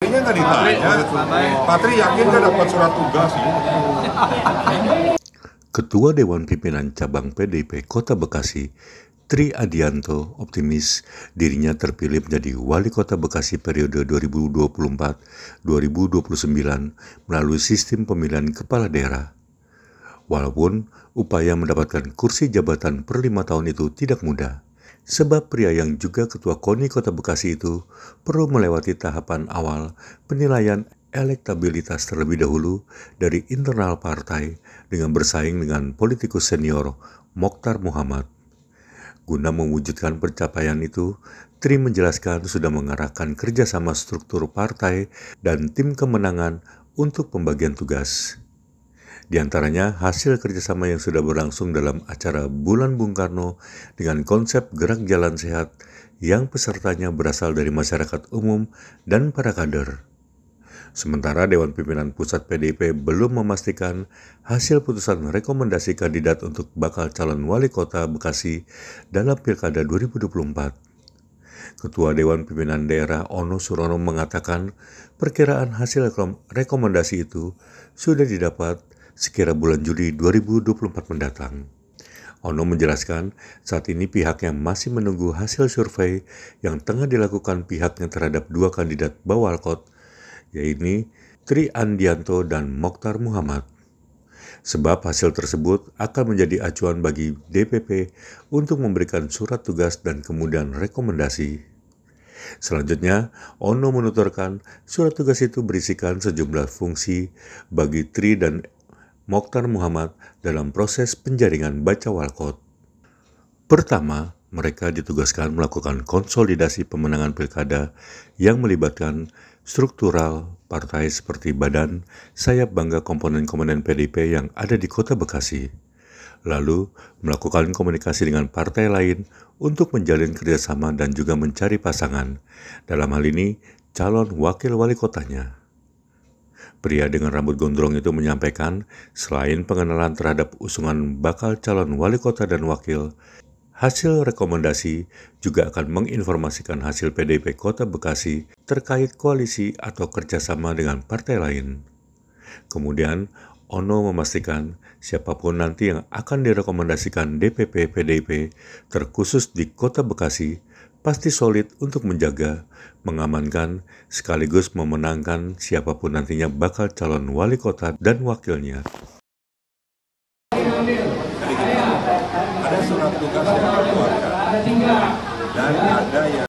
nggak ditanya, Patri yakin nggak dapat surat tugas Ketua Dewan Pimpinan Cabang PDIP Kota Bekasi, Tri Adianto optimis dirinya terpilih menjadi Wali Kota Bekasi periode 2024-2029 melalui sistem pemilihan kepala daerah. Walaupun upaya mendapatkan kursi jabatan per lima tahun itu tidak mudah sebab pria yang juga ketua KONI Kota Bekasi itu perlu melewati tahapan awal penilaian elektabilitas terlebih dahulu dari internal partai dengan bersaing dengan politikus senior Mokhtar Muhammad. Guna mewujudkan pencapaian itu, Tri menjelaskan sudah mengarahkan kerjasama struktur partai dan tim kemenangan untuk pembagian tugas. Di antaranya hasil kerjasama yang sudah berlangsung dalam acara Bulan Bung Karno dengan konsep gerak jalan sehat yang pesertanya berasal dari masyarakat umum dan para kader. Sementara Dewan Pimpinan Pusat PDIP belum memastikan hasil putusan rekomendasi kandidat untuk bakal calon wali kota Bekasi dalam Pilkada 2024. Ketua Dewan Pimpinan Daerah Ono Surono mengatakan perkiraan hasil rekomendasi itu sudah didapat sekira bulan Juli 2024 mendatang. Ono menjelaskan, saat ini pihaknya masih menunggu hasil survei yang tengah dilakukan pihaknya terhadap dua kandidat Bawalkot, yaitu Tri Andianto dan Mokhtar Muhammad. Sebab hasil tersebut akan menjadi acuan bagi DPP untuk memberikan surat tugas dan kemudian rekomendasi. Selanjutnya, Ono menuturkan surat tugas itu berisikan sejumlah fungsi bagi Tri dan Mokhtar Muhammad dalam proses penjaringan baca walkot. Pertama, mereka ditugaskan melakukan konsolidasi pemenangan pilkada yang melibatkan struktural partai seperti badan, sayap bangga komponen-komponen PDIP yang ada di kota Bekasi. Lalu, melakukan komunikasi dengan partai lain untuk menjalin kerjasama dan juga mencari pasangan. Dalam hal ini, calon wakil wali kotanya. Pria dengan rambut gondrong itu menyampaikan, selain pengenalan terhadap usungan bakal calon wali kota dan wakil, hasil rekomendasi juga akan menginformasikan hasil PDP Kota Bekasi terkait koalisi atau kerjasama dengan partai lain. Kemudian, Ono memastikan siapapun nanti yang akan direkomendasikan DPP PDIP, terkhusus di Kota Bekasi, pasti solid untuk menjaga, mengamankan, sekaligus memenangkan siapapun nantinya bakal calon wali kota dan wakilnya. Ada surat tugas yang dikeluarkan dan ada yang